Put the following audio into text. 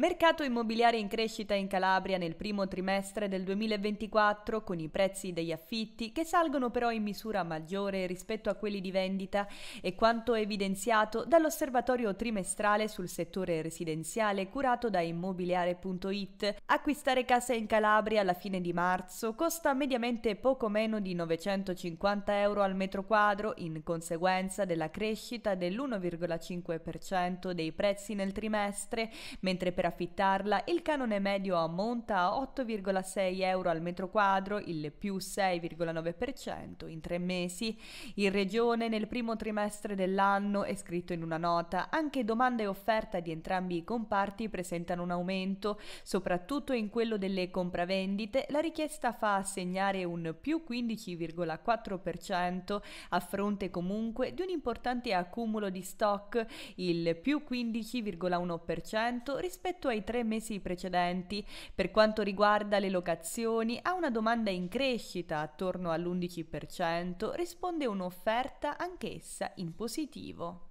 Mercato immobiliare in crescita in Calabria nel primo trimestre del 2024 con i prezzi degli affitti che salgono però in misura maggiore rispetto a quelli di vendita e quanto evidenziato dall'osservatorio trimestrale sul settore residenziale curato da immobiliare.it. Acquistare casa in Calabria alla fine di marzo costa mediamente poco meno di 950 euro al metro quadro in conseguenza della crescita dell'1,5% dei prezzi nel trimestre, mentre per affittarla, il canone medio ammonta a 8,6 euro al metro quadro, il più 6,9% in tre mesi. In regione nel primo trimestre dell'anno è scritto in una nota, anche domanda e offerta di entrambi i comparti presentano un aumento, soprattutto in quello delle compravendite, la richiesta fa segnare un più 15,4% a fronte comunque di un importante accumulo di stock, il più 15,1% rispetto rispetto ai tre mesi precedenti. Per quanto riguarda le locazioni, a una domanda in crescita attorno all'11% risponde un'offerta anch'essa in positivo.